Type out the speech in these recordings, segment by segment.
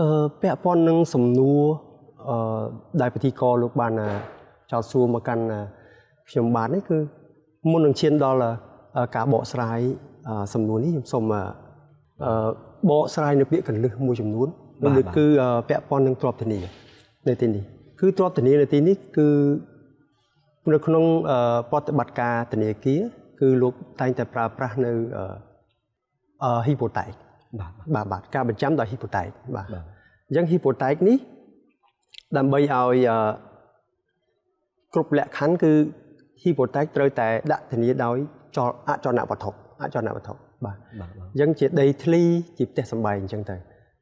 អឺពាក់ព័ន្ធនឹងសំណួរអឺដែលពិធីករលោកបានចោទសួរមកកាន់ខ្ញុំបាទនេះ គឺមុននឹងឈានដល់ការបកស្រាយសំណួរនេះខ្ញុំសូមអឺបកស្រាយនៅពាក្យកលឹះមួយចំនួននោះគឺ ពាក់ព័ន្ធនឹងទ្របធានីនៅទីនេះគឺទ្របធានីនៅទីនេះគឺនៅក្នុងប្រតិបត្តិការធនាគារគឺលោកតែងតែប្រើប្រាស់នៅអឺហ៊ីពូតែកបាទបាទការបញ្ចាំដោយ hypothèque បាទអញ្ចឹង hypothèque នេះដើម្បីឲ្យគ្រប់លក្ខខណ្ឌគឺ hypothèque ត្រូវតែដាក់ធានាដោយចលអចលនវត្ថុអចលនវត្ថុបាទអញ្ចឹងជាដីធ្លីជាផ្ទះសម្បែងអញ្ចឹងទៅ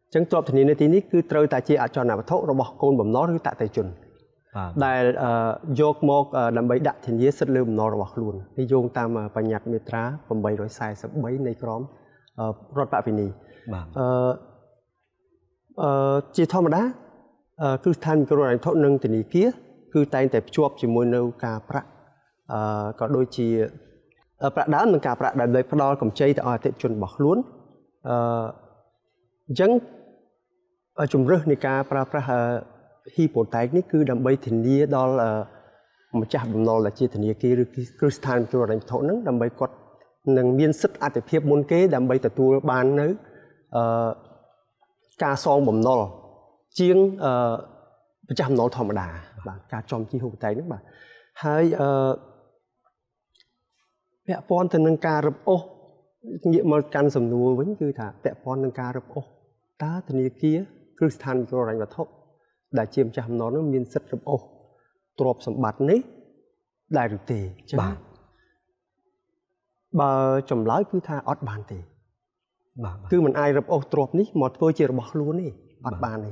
អញ្ចឹងទ្រព្យធានានៅទីនេះគឺត្រូវតែជាអចលនវត្ថុរបស់កូនបំណុលឬតតេជនដែលយកមកដើម្បីដាក់ធានាសិទ្ធិលើបំណុលរបស់ខ្លួននេះយោងតាមបញ្ញត្តិមេត្រា843នៃក្រមរដ្ឋបវិនីបាទអឺអឺជាធម្មតាគឺស្ថានមីក្រូហិរញ្ញវត្ថុនិងធនាគារគឺតែងតែភ្ជាប់ ជាមួយនៅការប្រាក់អឺក៏ដូចជាប្រាក់ដើមនិងការប្រាក់ដែលលេខផ្ដល់កម្ចីទៅអតិថិជនរបស់ខ្លួនអឺអញ្ចឹងជំរឹះនៃការប្រើប្រាស់ហ៊ីពូតែកនេះគឺដើម្បីធានាដល់ម្ចាស់បំណុលដែលជាធនាគារឬគ្រឹះស្ថានមីក្រូហិរញ្ញវត្ថុហ្នឹងដើម្បីគាត់និងមានសិទ្ធិអតិភិបមុនគេដើម្បីទទួលបាននៅអឺការសងបំណុលជាងអឺប្រចាំបំណុលធម្មតាបាទការចំជីហូបតៃហ្នឹងបាទហើយអឺពាក់ព័ន្ធទៅនឹងការរឹបអូសងាកមកកាន់សំណួរវិញគឺថាពាក់ព័ន្ធនឹងការរឹបអូសតើធនាគារគ្រឹះស្ថានវិក្ររញ្ញវត្ថុដែលជាម្ចាស់អំណរនោះមាន សិទ្ធិរឹបអូសទ្រព្យសម្បត្តិនេះ ដែរឬទេចា៎បាទបើចម្លើយគឺថាអត់បានទេបាទគឺមិនអាចរឹបអូសទ្រព្យនេះមកធ្វើជារបស់ខ្លួនទេអត់បានទេ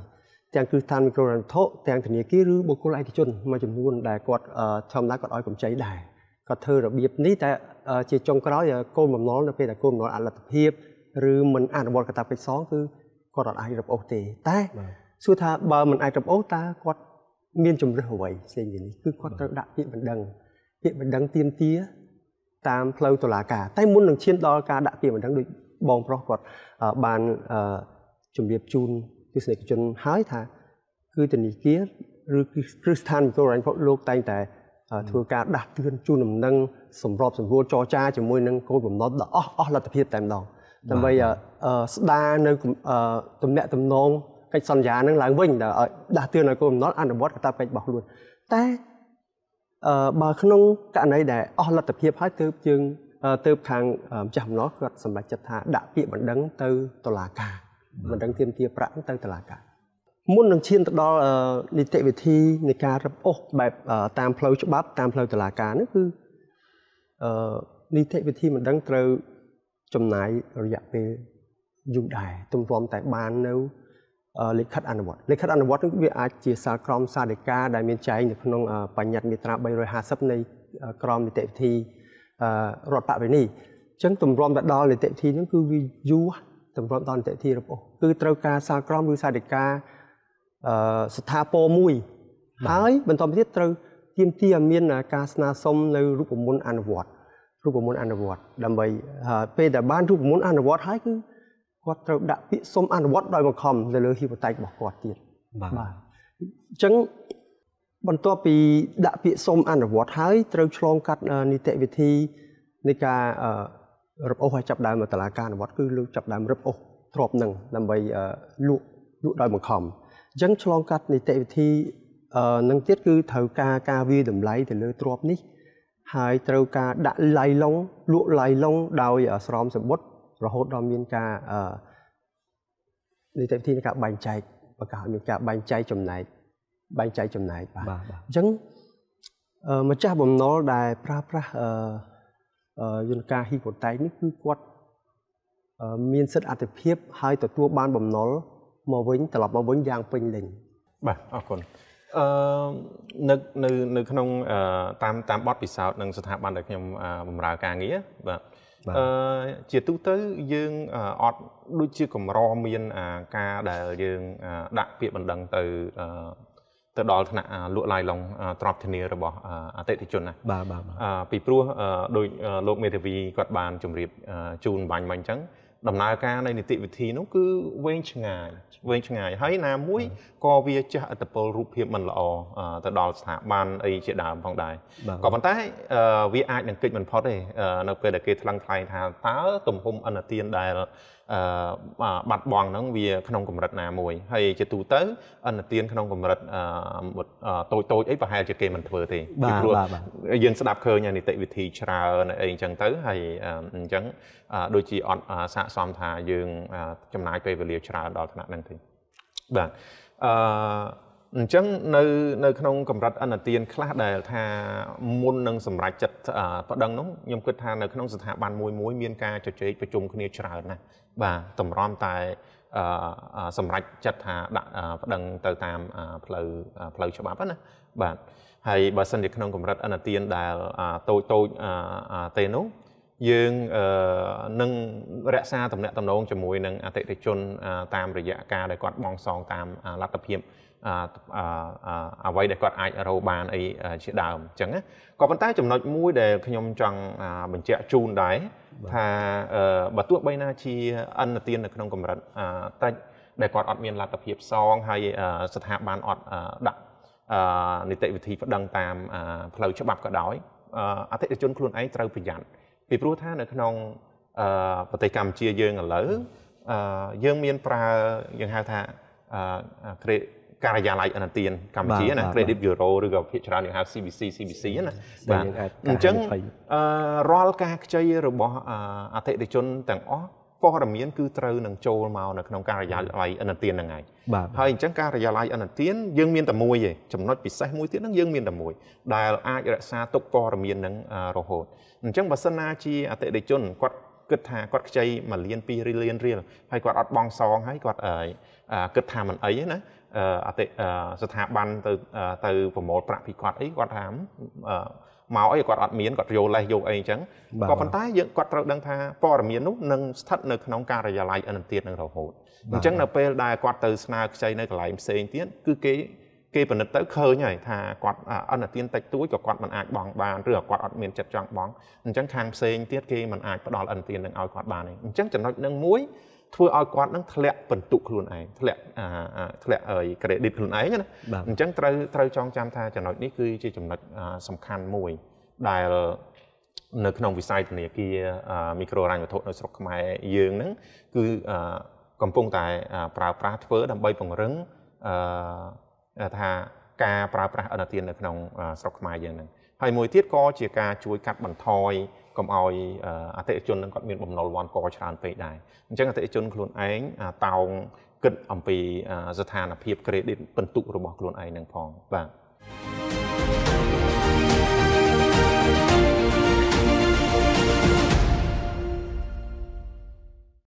ទាំងគឺស្ថានមីក្រូហិរញ្ញវត្ថុទាំងធនាគារឬបុគ្គលឯកជនមួយចំនួនដែលគាត់ធម្មតាគាត់ឲ្យកម្ចីដែរគាត់ធ្វើរបៀបនេះតែ ជាចុងក្រោយគោលបំណុលនៅពេលដែលគោលបំណុលអលទ្ធភាពឬមិនអនុវត្តកាតព្វកិច្ចសងគឺគាត់អត់អាចរឹបអូសទេតែសួរថាបើមិនអាចរឹបអូសតើគាត់មានជំរឿសអ្វីផ្សេងពីនេះគឺគាត់ត្រូវដាក់ពាក្យបណ្ដឹងពាក្យបណ្ដឹងទៀនទាតាមផ្លូវតុលាការតែមុននឹងឈានដល់ការដាក់ពាក្យបណ្ដឹងដូចបងប្រុសគាត់បានជម្រាបជូនទស្សនិកជនហើយថាគឺធនាគារឬគ្រឹះស្ថានវិទូរ៉ាញ់លោកតែងតែ ធ្វើការដាស់តឿនជូនដំណឹងសម្របសម្រួលចរចាជាមួយនឹងគោលបំណងដ៏អស់អស់លទ្ធភាពតែម្ដងដើម្បីស្ដារនៅទំនាក់ទំនងកិច្ចសន្យានឹងឡើងវិញដែលដាស់តឿនឲ្យគោលបំណងអនុវត្តកាតព្វកិច្ចរបស់ខ្លួនតែបើក្នុងករណីដែលអស់លទ្ធភាព ហើយ ទើបយើងទើបខាងម្ចាស់អំណរគាត់សម្រេចចិត្តថាដាក់ពាក្យបណ្ដឹងទៅតុលាការបណ្ដឹងទាមទារប្រាក់ទៅតុលាការ មុននឹងឈានទៅដល់នីតិវិធីនៃការរឹបអូសបែបតាមផ្លូវច្បាប់ តាមផ្លូវតុលាការនោះគឺអឺនីតិវិធីមិនដឹងត្រូវចំណាយរយៈពេលយូរដែរទំរំតែបាននៅលិខិតអនុវត្តលិខិតអនុវត្តនេះវាអាចជាសាលក្រម សាធិការដែលមានចែងនៅក្នុង បញ្ញត្តិមាត្រា350នៃក្រមនីតិវិធីរដ្ឋបវេនីអញ្ចឹងទម្រាំទៅដល់នីតិវិធីនឹងគឺវាយូរទម្រាំដល់នីតិវិធីរបស់គឺត្រូវការសាលក្រមឬសាធិការស្ថាពរមួយហើយបន្តមកទៀតត្រូវទាមទារឲ្យមាន ការស្នើសុំនៅរូបមន្តអនុវត្តរូបមន្តអនុវត្ត ដើម្បីពេលដែលបានរូបមន្តអនុវត្តហើយគឺគាត់ត្រូវដាក់ពាក្យសុំអនុវត្តដោយបង្ខំទៅលើហ៊ីបូតែករបស់គាត់ទៀតបាទបាទអញ្ចឹងបន្ទាប់ពីដាក់ពាក្យសុំអនុវត្តហើយត្រូវឆ្លងកាត់នីតិវិធីនៃការរឹបអូសឲ្យចាប់ដើមមកតឡាការអនុវត្តគឺលើចាប់ដើមរឹបអូសទ្របនឹងដើម្បីលក់លក់ដោយបង្ខំអញ្ចឹងឆ្លងកាត់នីតិវិធីនឹងទៀតគឺត្រូវការការវាយតម្លៃទៅលើទ្របនេះ ហើយត្រូវការដាក់ឡៃឡុងលក់ឡៃឡុងដោយស្រោមសម្បុត្ររហូតដល់មានការអឺនីតិវិធីនៃការបែងចែកបង្កើតមានការបែងចែកចំណែកបែងចែកចំណែកបាទអញ្ចឹងម្ចាស់បំណុលដែលប្រើប្រាស់អឺយន្តការហ៊ីពូតែកនេះគឺគាត់មានសិទ្ធិអតិភិបហើយទទួលបានបំណុលមកវិញត្រឡប់មកវិញយ៉ាងពេញលេញបាទអរគុណអឺនៅនៅនៅក្នុង តាមតាមបទពិសោធន៍នឹងស្ថាប័នដែលខ្ញុំបម្រើការងារបាទអឺជាទូទៅយើងអត់ដូចជាកម្រមានការដែលយើងដាក់ពាក្យបណ្ដឹងទៅទៅដល់ថ្នាក់លក់ឡាយឡុងទ្របធានារបស់អតិថិជនណាបាទបាទពីព្រោះដោយលោកមេធាវីគាត់បានជម្រាបជូនបាញ់មិញអញ្ចឹងដំណើរការនៃនីតិវិធីនោះគឺវែងឆ្ងាយវែងឆ្ងាយហើយណាមួយក៏វាចាស់ឥទ្ធិពលរូបភាពមិនល្អទៅដល់ស្ថាប័នអីជាដើមផងដែរក៏ប៉ុន្តែវាអាចនឹងគេចមិនផុតទេនៅពេលដែលគេថ្លឹងថ្លែងថាតើទំហំអន្តទានដែលបាត់បង់ហ្នឹងវាក្នុងកម្រិតណាមួយហើយជាទូទៅ អន្តទានក្នុងកម្រិតតូចតូចអីប្រហែលជាគេមិនធ្វើទេពីព្រោះយើងស្ដាប់ឃើញនីតិវិធីច្រើនអីអញ្ចឹងទៅហើយអញ្ចឹងដូចជាអត់សាកសមថាយើងចំណាយពេលវេលាច្រើនដល់ថ្នាក់ហ្នឹងទេបាទអឺអញ្ចឹងនៅ នៅ ក្នុងកម្រិត អន្តទានខ្លះដែល ថា មុននឹងសម្រេចចិត្តប្តឹងនោះខ្ញុំគិតថានៅក្នុងស្ថាប័នមួយមួយមានការជជែកប្រជុំគ្នាច្រើនណាស់បាទតម្រាំតែសម្រេចចិត្តថាដាក់ប្តឹងទៅតាមផ្លូវផ្លូវច្បាប់ណាបាទហើយបើសិនជាក្នុងកម្រិតអន្តទានដែលតូចតូចទេនោះយើងនឹងរក្សាតំណែងតំណងជាមួយនឹងអតិថិជនតាមរយៈការដែលគាត់បងសងតាមលទ្ធភាពអ្វីដែលគាត់អាចរកបានអីជាដើមអញ្ចឹងណាក៏ប៉ុន្តែចំណុចមួយដែលខ្ញុំចង់បញ្ជាក់ជូនដែរថាបើទោះបីណាជា អន្តទាននៅក្នុងកម្រិតតិចដែលគាត់អត់មានលទ្ធភាពសងហើយស្ថាប័នអត់ដាក់នីតិវិធីប្តឹងតាម ផ្លូវច្បាប់ក៏ដោយអតិថិជនខ្លួនឯងត្រូវប្រយ័ត្នពីព្រោះថានៅក្នុងអឺប្រទេសកម្ពុជាយើងឥឡូវអឺយើងមានប្រើយើងហៅថាអឺក្រេការិយាល័យអនុទានកម្ពុជាណា Credit Bureau ឬក៏ភាគច្រើនយើងហៅ CBC CBC ណាបាទអញ្ចឹងរាល់ការខ្ចីរបស់អតិថិជនទាំងអស់ព័ត៌មានគឺត្រូវនឹងចូលមកនៅក្នុងការិយាល័យអនុទានហ្នឹងហើយហើយអញ្ចឹងការិយាល័យអនុទានយើងមានតែមួយឯងចំណុចពិសេសមួយទៀតហ្នឹងយើងមានតែមួយដែលអាចរក្សាទុកព័ត៌មានហ្នឹងរហូតអញ្ចឹងបើសិនណាជាអតិថិជនគាត់គិតថាគាត់ខ្ចី1លាន2លានរៀលហើយគាត់អត់បង់សងហើយគាត់គិតថាមិនអីណាអតិស្ថាប័នទៅទៅប្រមូលប្រាក់ពីគាត់អីគាត់ថាមកអីគាត់អត់មានគាត់យកលេសយកអីអញ្ចឹងក៏ប៉ុន្តែយើងគាត់ត្រូវដឹងថាព័ត៌មាននោះនឹងស្ថិតនៅក្នុងការិយាល័យអន្តទៀតនឹងរហូតអញ្ចឹងនៅពេលដែលគាត់ទៅស្នើខ្ចីនៅកន្លែងផ្សេងទៀតគឺគេគេពិនិត្យទៅឃើញហើយថាគាត់អនុទានតិចតួចក៏គាត់មិនអាចបង់បានឬក៏គាត់អត់មានចិត្តចង់បង់អញ្ចឹងខាងផ្សេងទៀតគេមិនអាចផ្ដល់អនុទាននឹងឲ្យគាត់បានទេអញ្ចឹងចំណុចនឹងមួយធ្វើឲ្យគាត់នឹងធ្លាក់ពិន្ទុខ្លួនឯងធ្លាក់ធ្លាក់ឲ្យ credit ខ្លួនឯងណាអញ្ចឹងត្រូវត្រូវចងចាំថាចំណុចនេះគឺជាចំណុចសំខាន់មួយដែលនៅក្នុងវិស័យធនាគារមីក្រូរញ្ញវត្ថុនៅស្រុកខ្មែរយើងហ្នឹងគឺកំពុងតែប្រើប្រាស់ធ្វើដើម្បីពង្រឹងអឺថាការប្រើប្រាស់អនុទាននៅក្នុងស្រុកខ្មែរយើងហ្នឹងហើយមួយទៀតក៏ជាការជួយកាត់បន្ថយកុំឲ្យអតិថិជននឹងគាត់មានបំណុលវ៉ាន់កច្រើនពេកដែរអញ្ចឹងអតិថិជនខ្លួនឯងតោងគិតអំពីស្ថានភាព credit ពិន្ទុរបស់ខ្លួនឯងនឹងផងបាទ